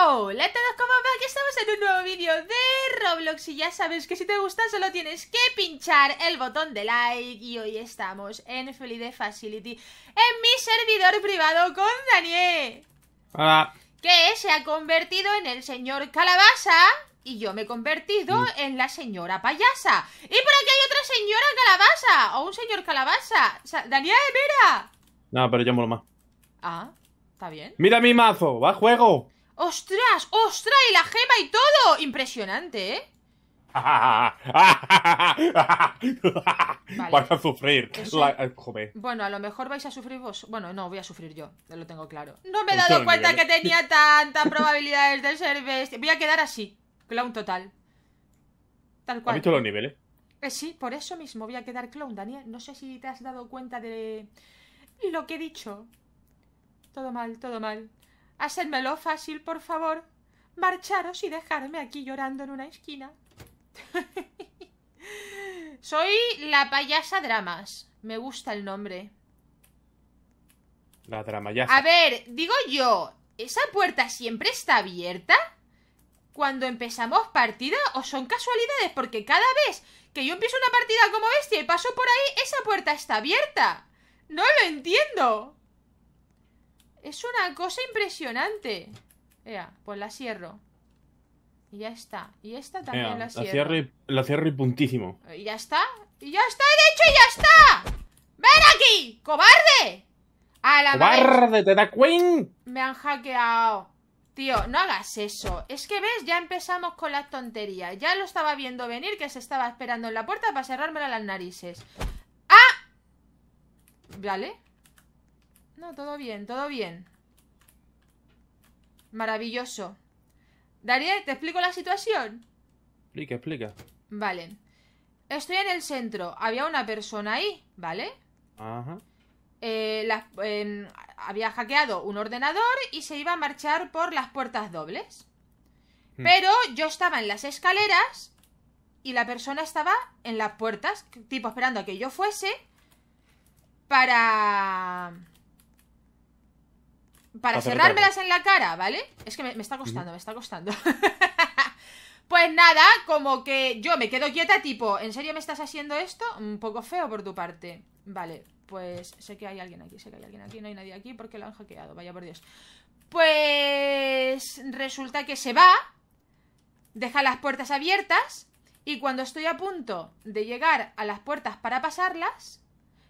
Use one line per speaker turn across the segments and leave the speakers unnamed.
Hola a todos, ¿cómo va? Aquí estamos en un nuevo vídeo de Roblox y ya sabes que si te gusta solo tienes que pinchar el botón de like y hoy estamos en Felide Facility en mi servidor privado con Daniel Hola Que se ha convertido en el señor Calabaza y yo me he convertido en la señora payasa Y por aquí hay otra señora Calabaza o un señor Calabaza Daniel, mira No, pero yo más Ah, está bien Mira mi mazo, va a juego ¡Ostras! ¡Ostras! ¡Y la gema y todo! Impresionante, ¿eh? vale. Vas a sufrir. Eh, bueno, a lo mejor vais a sufrir vos. Bueno, no, voy a sufrir yo. Lo tengo claro. No me he dado cuenta que tenía tantas probabilidades de ser bestia. Voy a quedar así. Clown total. Tal cual. ¿Has visto los niveles? Eh, sí, por eso mismo voy a quedar clown, Daniel. No sé si te has dado cuenta de lo que he dicho. Todo mal, todo mal. Hacedmelo fácil, por favor. Marcharos y dejarme aquí llorando en una esquina. Soy la payasa dramas. Me gusta el nombre. La dramayasa. A ver, digo yo, ¿esa puerta siempre está abierta? Cuando empezamos partida o son casualidades porque cada vez que yo empiezo una partida como bestia y paso por ahí, esa puerta está abierta. No lo entiendo. Es una cosa impresionante. Mira, pues la cierro. Y ya está. Y esta también la cierro. La cierro, y, puntísimo. Y ya está. Y ya está, de hecho, y ya está. ¡Ven aquí! ¡Cobarde! A la ¡Cobarde! ¡Te da queen! Me han hackeado. Tío, no hagas eso. Es que ves, ya empezamos con las tonterías. Ya lo estaba viendo venir que se estaba esperando en la puerta para cerrármela las narices. ¡Ah! Vale. No, todo bien, todo bien. Maravilloso. Dariel, ¿te explico la situación? Explica, explica. Vale. Estoy en el centro. Había una persona ahí, ¿vale? Ajá. Eh, em, había hackeado un ordenador y se iba a marchar por las puertas dobles. Hmm. Pero yo estaba en las escaleras y la persona estaba en las puertas, tipo esperando a que yo fuese para para cerrármelas en la cara, ¿vale? Es que me, está costando, me está costando. pues nada, como que yo me quedo quieta, tipo, ¿en serio me estás haciendo esto? Un poco feo por tu parte. Vale, pues sé que hay alguien aquí, sé que hay alguien aquí, no hay nadie aquí porque lo han hackeado, vaya por Dios. Pues resulta que se va, deja las puertas abiertas y cuando estoy a punto de llegar a las puertas para pasarlas,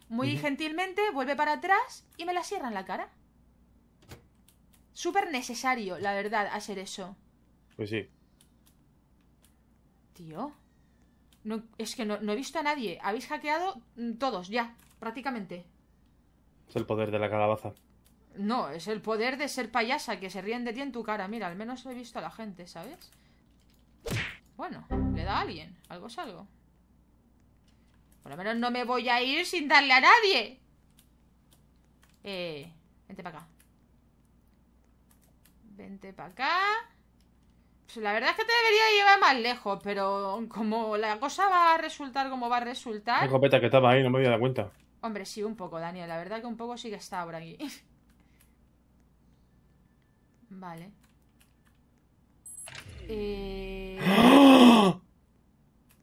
muy gentilmente vuelve para atrás y me las cierra en la cara. Súper necesario, la verdad, hacer eso. Pues sí. Tío. No, es que no, no he visto a nadie. Habéis hackeado mm, todos, ya, prácticamente. Es el poder de la calabaza. No, es el poder de ser payasa, que se ríen de ti en tu cara. Mira, al menos he visto a la gente, ¿sabes? Bueno, le da a alguien. Algo es algo. Por lo menos no me voy a ir sin darle a nadie. Eh, vente para acá. Vente para acá. Pues la verdad es que te debería llevar más lejos, pero como la cosa va a resultar como va a resultar. La copeta que estaba ahí, no me había dado cuenta. Hombre, sí, un poco, Daniel. La verdad que un poco sí que está por aquí. vale. Eh,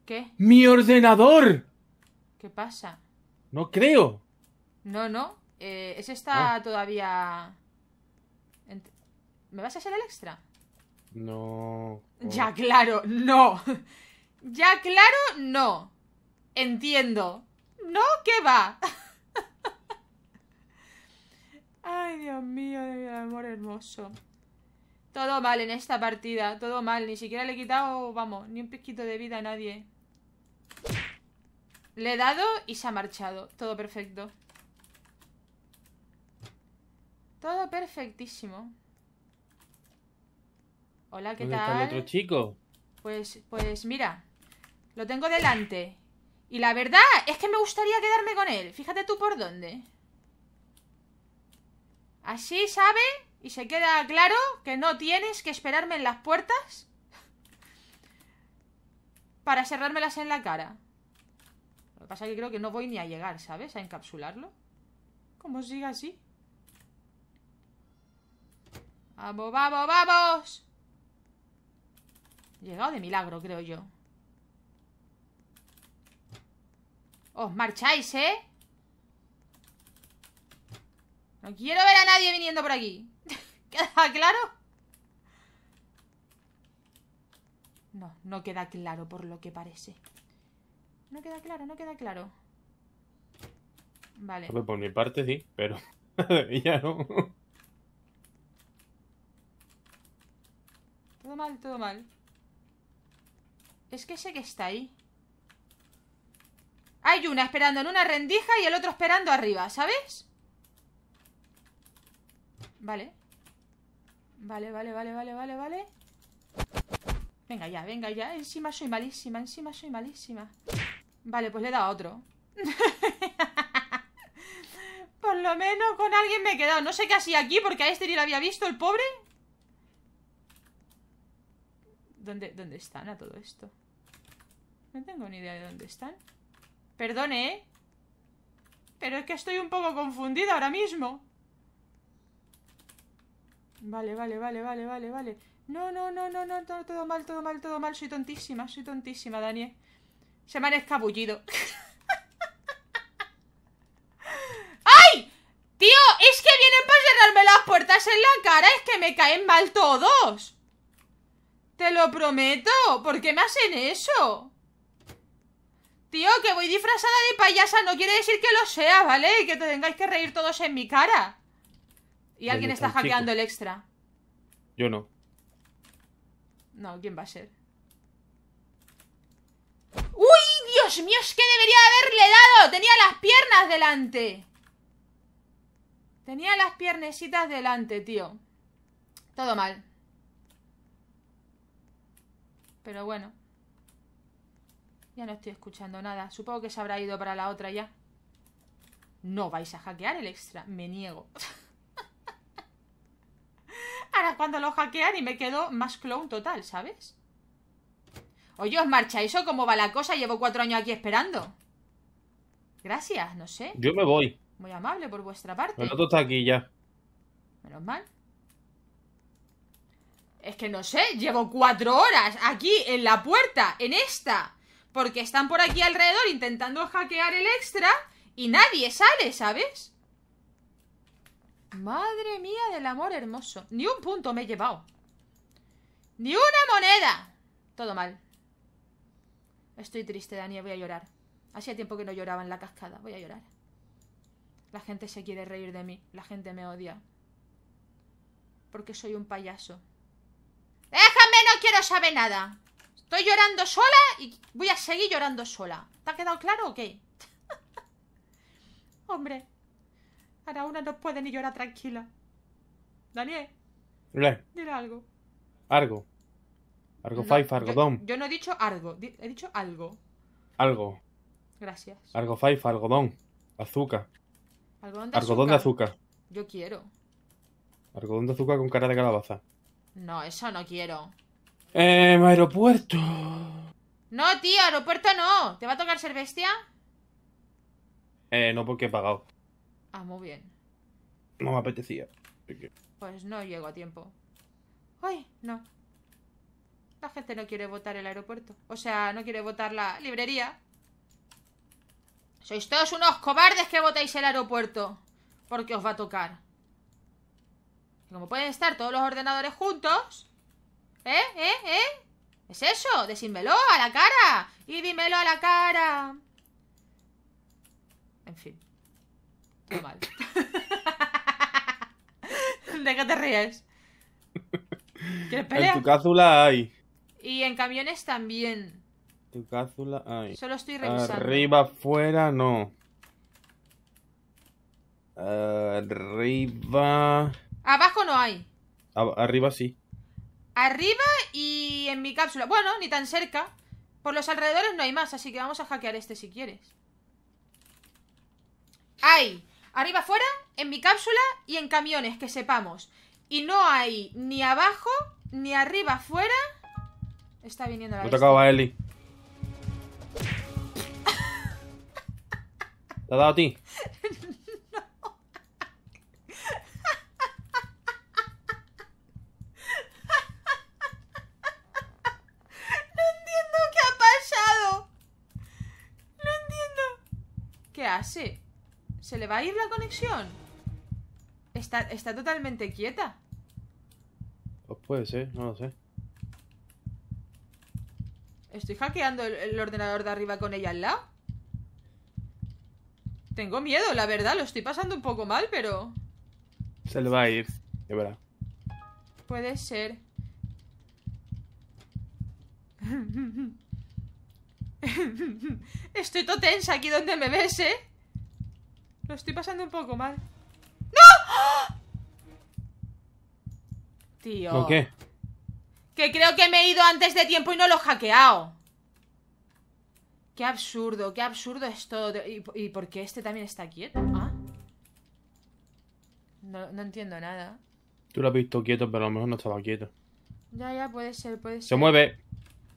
¿Qué? ¡Mi ordenador! ¿Qué pasa? No creo. No, no. Eh, ese está ah. todavía. ¿Me vas a hacer el extra? No. Ya, claro, no. ya, claro, no. Entiendo. No, ¿qué va? Ay, Dios mío, mi amor hermoso. Todo mal en esta partida, todo mal. Ni siquiera le he quitado, vamos, ni un pizquito de vida a nadie. Le he dado y se ha marchado. Todo perfecto. Todo perfectísimo. Hola, ¿qué tal? otro chico? Pues, pues mira, lo tengo delante. Y la verdad es que me gustaría quedarme con él. Fíjate tú por dónde. Así sabe y se queda claro que no tienes que esperarme en las puertas para cerrármelas en la cara. Lo que pasa es que creo que no voy ni a llegar, ¿sabes? A encapsularlo. ¿Cómo siga así? ¡Vamos, vamos, vamos! Llegado de milagro, creo yo. Os marcháis, ¿eh? No quiero ver a nadie viniendo por aquí. ¿Queda claro? No, no queda claro por lo que parece. No queda claro, no queda claro. Vale. por mi parte sí, pero ya no. Todo mal, todo mal. Es que sé que está ahí Hay una esperando en una rendija Y el otro esperando arriba, ¿sabes? Vale Vale, vale, vale, vale, vale, vale Venga ya, venga ya Encima soy malísima, encima soy malísima Vale, pues le he dado a otro Por lo menos con alguien me he quedado No sé qué hacía aquí porque a este ni lo había visto el pobre ¿Dónde, están a todo esto? No tengo ni idea de dónde están. Perdone, ¿eh? Pero es que estoy un poco confundida ahora mismo. Vale, vale, vale, vale, vale, vale. No, no, no, no, no, todo, mal, todo mal, todo mal. Soy tontísima, soy tontísima, Daniel. Se me han escabullido. ¡Ay! Tío, es que vienen para cerrarme las puertas en la cara. Es que me caen mal todos. Te lo prometo. ¿Por qué me hacen eso? Tío, que voy disfrazada de payasa no quiere decir que lo sea, ¿vale? Que te tengáis que reír todos en mi cara. Y alguien está hackeando el extra. Yo no. No, ¿quién va a ser? ¡Uy! ¡Dios mío! Es que debería haberle dado. Tenía las piernas delante. Tenía las piernecitas delante, tío. Todo mal. Pero bueno. Ya no estoy escuchando nada. Supongo que se habrá ido para la otra ya. No vais a hackear el extra. Me niego. Ahora cuando lo hackean y me quedo más clown total, ¿sabes? Oye, os marcha o cómo va la cosa. Llevo cuatro años aquí esperando. Gracias, no sé. Yo me voy. Muy amable por vuestra parte. El otro está aquí ya. Menos mal. Es que no sé, llevo cuatro horas aquí en la puerta, en esta. Porque están por aquí alrededor intentando hackear el extra y nadie sale, ¿sabes? Madre mía del amor hermoso. Ni un punto me he llevado. Ni una moneda. Todo mal. Estoy triste, Dani, voy a llorar. Hacía tiempo que no lloraba en la cascada, voy a llorar. La gente se quiere reír de mí, la gente me odia. Porque soy un payaso. Déjame, no quiero saber nada. Estoy llorando sola y voy a seguir llorando sola. ¿Te ha quedado claro o qué? Hombre, ahora una no puede ni llorar tranquila. Daniel, dile algo. Argo. Argo no, Argodón. Yo, no he dicho algo, he dicho algo. Algo. Gracias. Argo Five, Algodón. Azúcar. Algodón de azúcar. Argodón de azúcar. Yo quiero. Algodón de azúcar con cara de calabaza. No, eso no quiero. Eh, aeropuerto. No, tío, aeropuerto no. ¿Te va a tocar ser bestia? Eh, no porque he pagado. Ah, muy bien. No me apetecía. Pues no llego a tiempo. Ay, no. La gente no quiere votar el aeropuerto. O sea, no quiere votar la librería. Sois todos unos cobardes que votáis el aeropuerto. Porque os va a tocar. Como pueden estar todos los ordenadores juntos. ¿Eh? ¿Eh? ¿Eh? ¿Es eso? Decídmelo a la cara. Y dímelo a la cara. En fin. Qué mal. ¿De qué te ríes? ¿Quieres pelear? En tu cápsula hay. Y en camiones también. Tu cápsula hay. Solo estoy revisando. Arriba, afuera, no. Arriba. Abajo no hay. arriba sí. Arriba y en mi cápsula. Bueno, ni tan cerca. Por los alrededores no hay más, así que vamos a hackear este si quieres. Hay arriba fuera en mi cápsula y en camiones, que sepamos. Y no hay ni abajo, ni arriba afuera. Está viniendo la Me tocaba Eli. ¿Te ha dado a ti? ¿Se le va a ir la conexión? Está, está totalmente quieta. Pues puede ser, no lo sé. ¿Estoy hackeando el, ordenador de arriba con ella al lado? Tengo miedo, la verdad, lo estoy pasando un poco mal, pero... Se le va a ir, de verdad. Puede ser. Estoy todo tensa aquí donde me ves, ¿eh? Lo estoy pasando un poco mal. ¡No! ¡Ah! Tío. ¿Por qué? Que creo que me he ido antes de tiempo y no lo he hackeado. Qué absurdo, qué absurdo es todo. ¿Y, por qué este también está quieto? Ah. No, entiendo nada. Tú lo has visto quieto, pero a lo mejor no estaba quieto. Ya, ya, puede ser, puede ser. ¡Se mueve!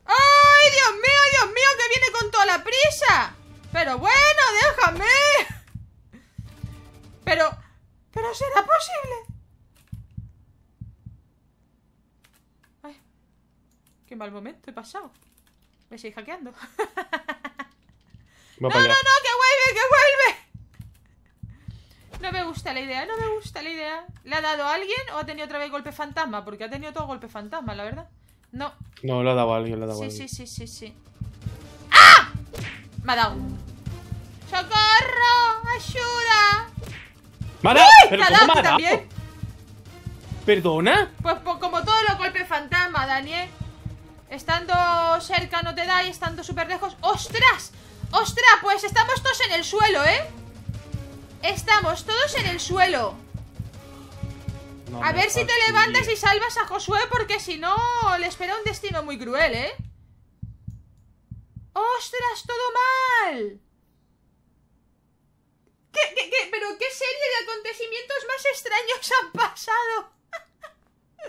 ¡Ay, Dios mío, Dios mío, que viene con toda la prisa! ¡Pero bueno, déjame! Pero, pero será posible. qué mal momento he pasado. Me estoy hackeando. no, no, no, que vuelve, que vuelve. No me gusta la idea, no me gusta la idea. ¿Le ha dado a alguien o ha tenido otra vez golpe fantasma? Porque ha tenido todo golpe fantasma, la verdad. No. No, le ha dado alguien, le ha dado sí, a alguien. Sí, sí, sí, sí. ¡Ah! Me ha dado. ¡Socorro! ¡Ayuda! ¡Pero ¿Perdona? Pues, como todos los golpes fantasma, Daniel. Estando cerca no te da y estando súper lejos. ¡Ostras! ¡Ostras! Pues estamos todos en el suelo, ¿eh? Estamos todos en el suelo. a ver si te levantas y salvas a Josué porque si no le espera un destino muy cruel, ¿eh? ¡Ostras! ¡Todo mal! ¿Qué, pero qué serie de acontecimientos más extraños han pasado?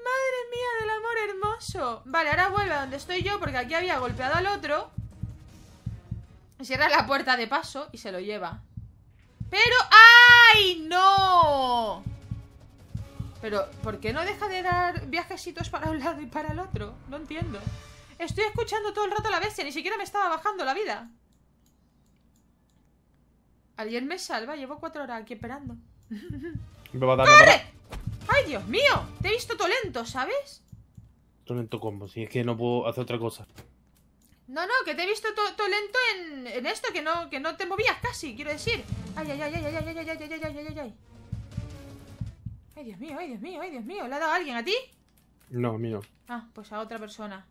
Madre mía del amor hermoso Vale, ahora vuelve a donde estoy yo Porque aquí había golpeado al otro Cierra la puerta de paso Y se lo lleva Pero, ¡ay! ¡No! Pero, ¿por qué no deja de dar viajecitos para un lado y para el otro? No entiendo Estoy escuchando todo el rato a la bestia Ni siquiera me estaba bajando la vida ¿Alguien me salva? Llevo cuatro horas aquí esperando. Me ¡Ay, Dios mío! Te he visto todo lento, ¿sabes? Todo lento como si es que no puedo hacer otra cosa. No, no, que te he visto todo lento en, esto, que no, que no te movías casi, quiero decir. Ay, ay, ay, ay, ay, ay, ay, ay, ay, ay, ay, ay, ay. Dios mío, ay, Dios mío, ay, Dios mío. ¿Le ha dado a alguien a ti? No, a mí no. Ah, pues a otra persona.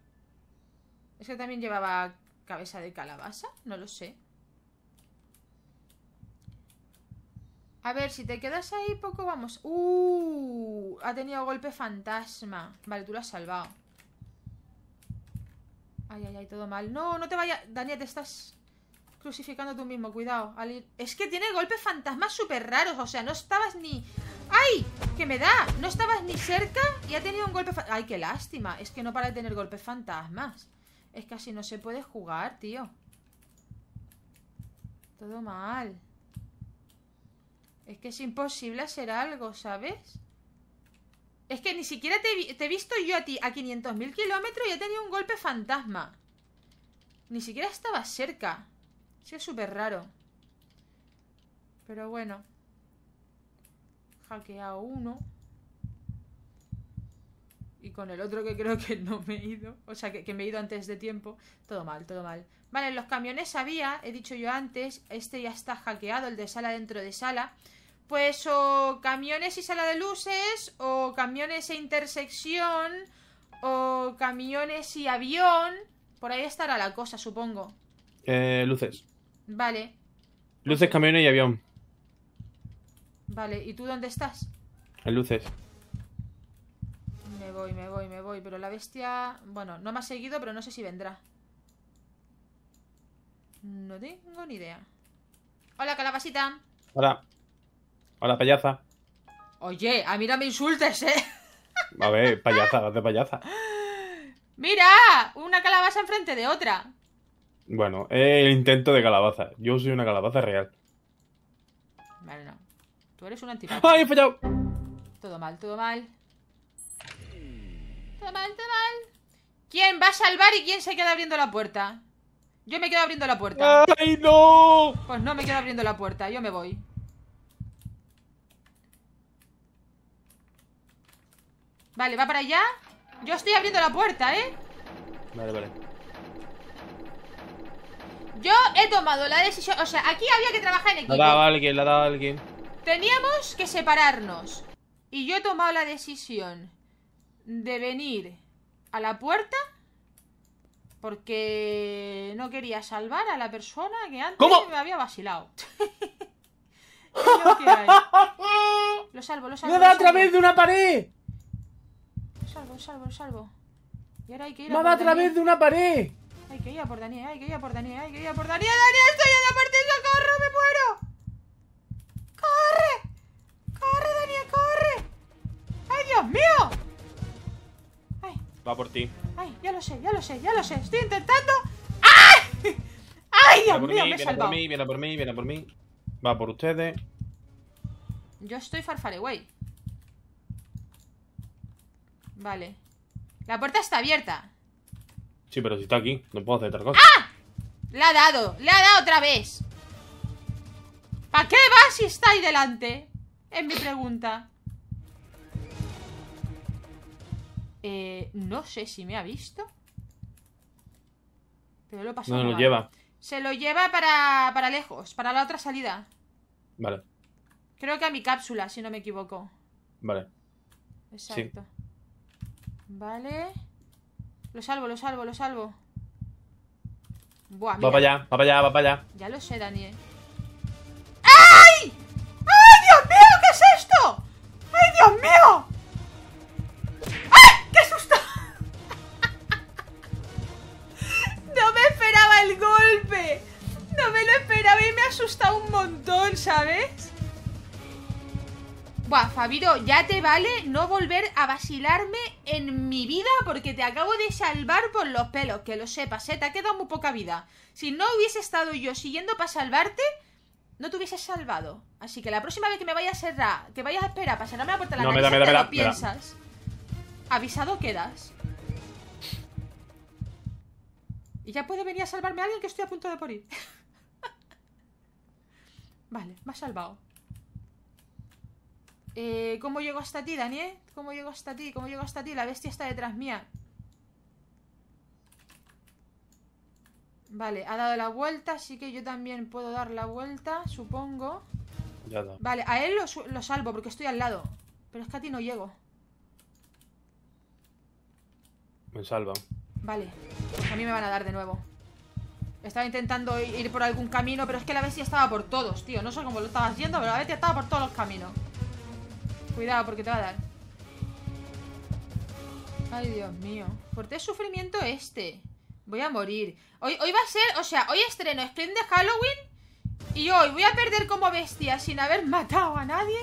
Es que también llevaba cabeza de calabaza, no lo sé. A ver, si te quedas ahí poco vamos ¡Uh! Ha tenido golpe fantasma Vale, tú lo has salvado Ay, ay, ay, todo mal No, no te vayas Daniel, te estás crucificando tú mismo Cuidado Es que tiene golpes fantasmas súper raros O sea, no estabas ni... ¡Ay! ¡Que me da! No estabas ni cerca y ha tenido un golpe... fantasma ¡Ay, qué lástima! Es que no para de tener golpes fantasmas Es que así no se puede jugar, tío Todo mal es que es imposible hacer algo, ¿sabes? Es que ni siquiera te, he visto yo a ti a 500.000 kilómetros y he tenido un golpe fantasma. Ni siquiera estaba cerca. Sí, es súper raro. Pero bueno. Hackeado uno. Y con el otro que creo que no me he ido. O sea, que, que, me he ido antes de tiempo. Todo mal, todo mal. Vale, los camiones había, he dicho yo antes. Este ya está hackeado, el de sala dentro de sala pues o camiones y sala de luces, o camiones e intersección, o camiones y avión. Por ahí estará la cosa, supongo. Eh, luces. Vale. Luces, camiones y avión. Vale, ¿y tú dónde estás? En luces. Me voy, me voy, me voy, pero la bestia... Bueno, no me ha seguido, pero no sé si vendrá. No tengo ni idea. Hola, calabacita. Hola. Hola, payaza. Oye, a mí no me insultes, ¿eh? A ver, payaza, haz de payaza. ¡Mira! Una calabaza enfrente de otra. Bueno, el intento de calabaza. Yo soy una calabaza real. Vale, no. Tú eres un antipático. ¡Ay, he fallado! Todo mal, todo mal. Todo mal, todo mal. ¿Quién va a salvar y quién se queda abriendo la puerta? Yo me quedo abriendo la puerta. ¡Ay, no! Pues no me quedo abriendo la puerta, yo me voy. Vale, va para allá Yo estoy abriendo la puerta, ¿eh? Vale, vale Yo he tomado la decisión O sea, aquí había que trabajar en equipo La daba alguien, la daba alguien Teníamos que separarnos Y yo he tomado la decisión De venir a la puerta Porque no quería salvar a la persona que antes me había vacilado lo salvo, lo salvo. ¡Me da a través de una pared! salvo, salvo. Y a través de una pared! Hay que ir a por Daniel, hay que ir a por Daniel, hay que ir por Daniel. ¡Daniel, estoy en la parte de socorro, me muero! ¡Corre! ¡Corre, Daniel, corre! ¡Ay, Dios mío! Va por ti. ¡Ay, ya lo sé, ya lo sé, ya lo sé! Estoy intentando... ¡Ay! ¡Ay, Dios mío, Viene por mí, viene por mí, viene por mí. Va por ustedes. Yo estoy farfare, güey. Vale. La puerta está abierta. Sí, pero si está aquí, no puedo hacer otra cosa. ¡Ah! Le ha dado, le ha dado otra vez. ¿Para qué va si está ahí delante? Es mi pregunta. Eh, no sé si me ha visto. Pero lo No, lo lleva. Se lo lleva para, para lejos, para la otra salida. Vale. Creo que a mi cápsula, si no me equivoco. Vale. Exacto. Vale. Lo salvo, lo salvo, lo salvo. Buah, Va para allá, va para allá, va para allá. Ya lo sé, Daniel. Eh. Javiro, ya te vale no volver a vacilarme en mi vida porque te acabo de salvar por los pelos. Que lo sepas, ¿eh? te ha quedado muy poca vida. Si no hubiese estado yo siguiendo para salvarte, no te hubieses salvado. Así que la próxima vez que me vayas a cerrar, que vayas a esperar para cerrarme la puerta de la no, piensas. Avisado quedas. Y ya puede venir a salvarme alguien que estoy a punto de morir. vale, me ha salvado. Eh, ¿Cómo llego hasta ti, Daniel? ¿Cómo llego hasta ti? ¿Cómo llego hasta ti? La bestia está detrás mía. Vale, ha dado la vuelta, así que yo también puedo dar la vuelta, supongo. Vale, a él lo, salvo porque estoy al lado. Pero es que a ti no llego. Me salva. Vale, a mí me van a dar de nuevo. Estaba intentando ir por algún camino, pero es que la bestia estaba por todos, tío. No sé cómo lo estabas haciendo, pero la bestia estaba por todos los caminos. Cuidado, porque te va a dar. Ay, Dios mío. ¿Por qué sufrimiento este. Voy a morir. Hoy, hoy va a ser, o sea, hoy estreno de Halloween. Y hoy voy a perder como bestia sin haber matado a nadie.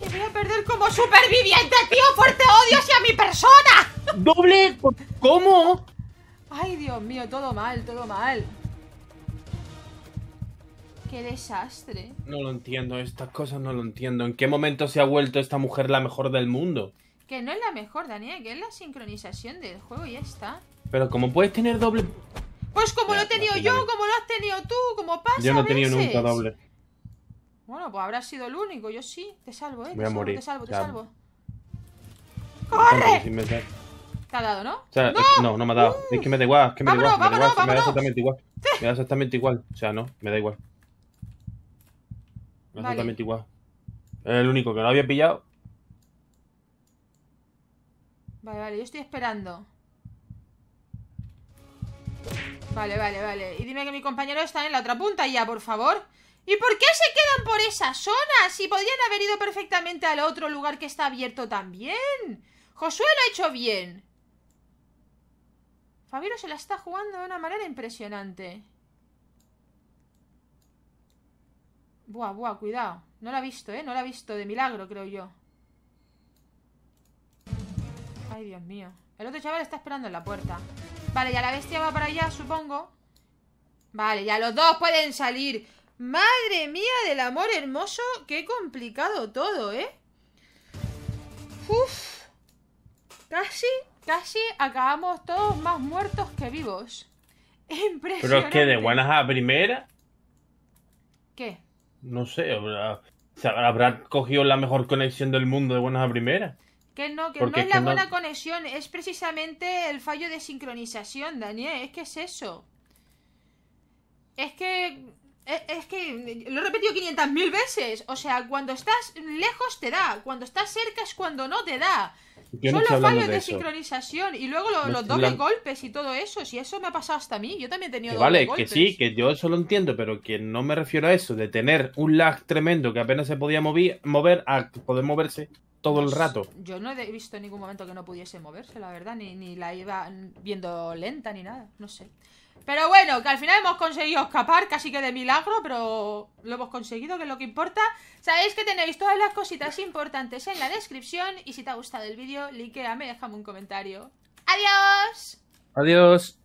Y voy a perder como superviviente, tío. Fuerte odio hacia mi persona. Doble. ¿Cómo? Ay, Dios mío, todo mal, todo mal. Qué desastre. No lo entiendo, estas cosas no lo entiendo. ¿En qué momento se ha vuelto esta mujer la mejor del mundo? Que no es la mejor, Daniel, que es la sincronización del juego y ya está. Pero ¿cómo puedes tener doble...? Pues como lo he tenido yo, como lo has tenido tú, como pasa Yo no he tenido nunca doble. Bueno, pues habrás sido el único, yo sí. Te salvo, eh. te salvo, Te salvo, te salvo. ¡Corre! Te ha dado, ¿no? Eh, ¡No! no, me ha dado. ¡Uh! Es que me da igual, es que me da igual. me da exactamente igual. Me da exactamente igual. O sea, no, me da igual igual. El único que no había pillado. Vale, vale, yo estoy esperando. Vale, vale, vale. Y dime que mi compañero está en la otra punta ya, por favor. ¿Y por qué se quedan por esa zona? Si podían haber ido perfectamente al otro lugar que está abierto también. Josué lo ha hecho bien. Fabio se la está jugando de una manera impresionante. Buah, buah, cuidado. No la ha visto, ¿eh? No la ha visto de milagro, creo yo. Ay, Dios mío. El otro chaval está esperando en la puerta. Vale, ya la bestia va para allá, supongo. Vale, ya los dos pueden salir. Madre mía del amor hermoso. Qué complicado todo, ¿eh? Uf. Casi, casi acabamos todos más muertos que vivos. Impresionante. Pero es que de buenas a primera... ¿Qué? no sé, habrá, habrá cogido la mejor conexión del mundo de buenas a primeras. Que no, que no es, la buena conexión, es precisamente el fallo de sincronización, Daniel, es que es eso. Es que eh, es que eh, lo he repetido 500.000 veces. O sea, cuando estás lejos te da, cuando estás cerca es cuando no te da. Yo Son de, sincronización y luego los doble golpes y todo eso. Si eso me ha pasado hasta a mí, yo también he tenido Vale, que sí, que yo eso lo entiendo, pero que no me refiero a eso, de tener un lag tremendo que apenas se podía mover, mover a poder moverse todo el pues, rato. Yo no he visto en ningún momento que no pudiese moverse, la verdad, ni, ni la iba viendo lenta ni nada, no sé. Pero bueno, que al final hemos conseguido escapar casi que de milagro, pero lo hemos conseguido, que es lo que importa. Sabéis que tenéis todas las cositas importantes en la descripción y si te ha gustado el vídeo, likeame, déjame un comentario. ¡Adiós! ¡Adiós!